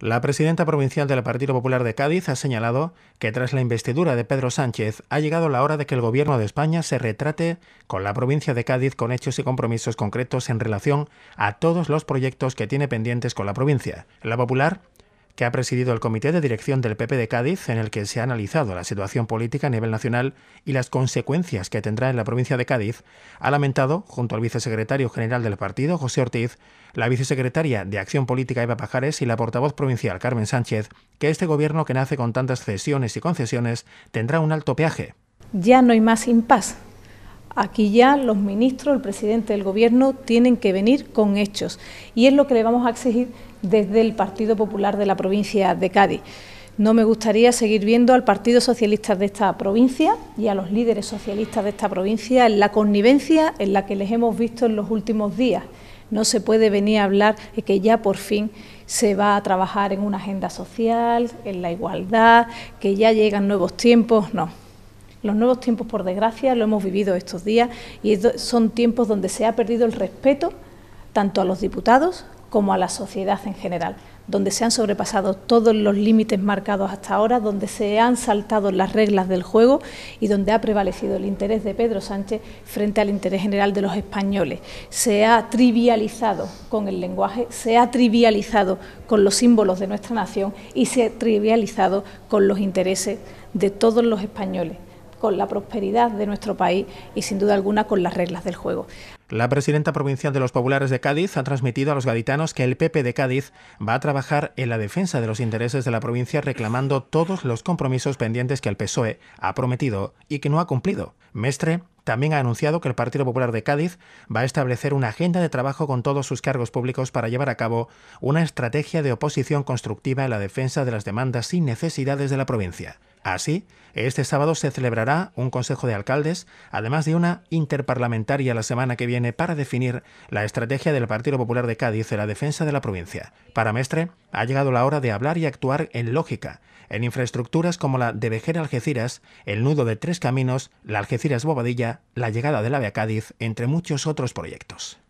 La presidenta provincial del Partido Popular de Cádiz ha señalado que tras la investidura de Pedro Sánchez ha llegado la hora de que el Gobierno de España se retrate con la provincia de Cádiz con hechos y compromisos concretos en relación a todos los proyectos que tiene pendientes con la provincia. La Popular que ha presidido el Comité de Dirección del PP de Cádiz, en el que se ha analizado la situación política a nivel nacional y las consecuencias que tendrá en la provincia de Cádiz, ha lamentado, junto al vicesecretario general del partido, José Ortiz, la vicesecretaria de Acción Política, Eva Pajares, y la portavoz provincial, Carmen Sánchez, que este gobierno que nace con tantas cesiones y concesiones tendrá un alto peaje. Ya no hay más impas. Aquí ya los ministros, el presidente del gobierno, tienen que venir con hechos. Y es lo que le vamos a exigir desde el Partido Popular de la provincia de Cádiz. No me gustaría seguir viendo al Partido Socialista de esta provincia y a los líderes socialistas de esta provincia en la connivencia en la que les hemos visto en los últimos días. No se puede venir a hablar de que ya por fin se va a trabajar en una agenda social, en la igualdad, que ya llegan nuevos tiempos. No, los nuevos tiempos, por desgracia, lo hemos vivido estos días y son tiempos donde se ha perdido el respeto tanto a los diputados como a la sociedad en general, donde se han sobrepasado todos los límites marcados hasta ahora, donde se han saltado las reglas del juego y donde ha prevalecido el interés de Pedro Sánchez frente al interés general de los españoles. Se ha trivializado con el lenguaje, se ha trivializado con los símbolos de nuestra nación y se ha trivializado con los intereses de todos los españoles con la prosperidad de nuestro país y sin duda alguna con las reglas del juego. La presidenta provincial de los Populares de Cádiz ha transmitido a los gaditanos que el PP de Cádiz va a trabajar en la defensa de los intereses de la provincia reclamando todos los compromisos pendientes que el PSOE ha prometido y que no ha cumplido. Mestre también ha anunciado que el Partido Popular de Cádiz va a establecer una agenda de trabajo con todos sus cargos públicos para llevar a cabo una estrategia de oposición constructiva en la defensa de las demandas y necesidades de la provincia. Así, este sábado se celebrará un Consejo de Alcaldes, además de una interparlamentaria la semana que viene para definir la estrategia del Partido Popular de Cádiz en la defensa de la provincia. Para Mestre, ha llegado la hora de hablar y actuar en lógica, en infraestructuras como la de Vejera Algeciras, el nudo de Tres Caminos, la Algeciras Bobadilla, la llegada del AVE a Cádiz, entre muchos otros proyectos.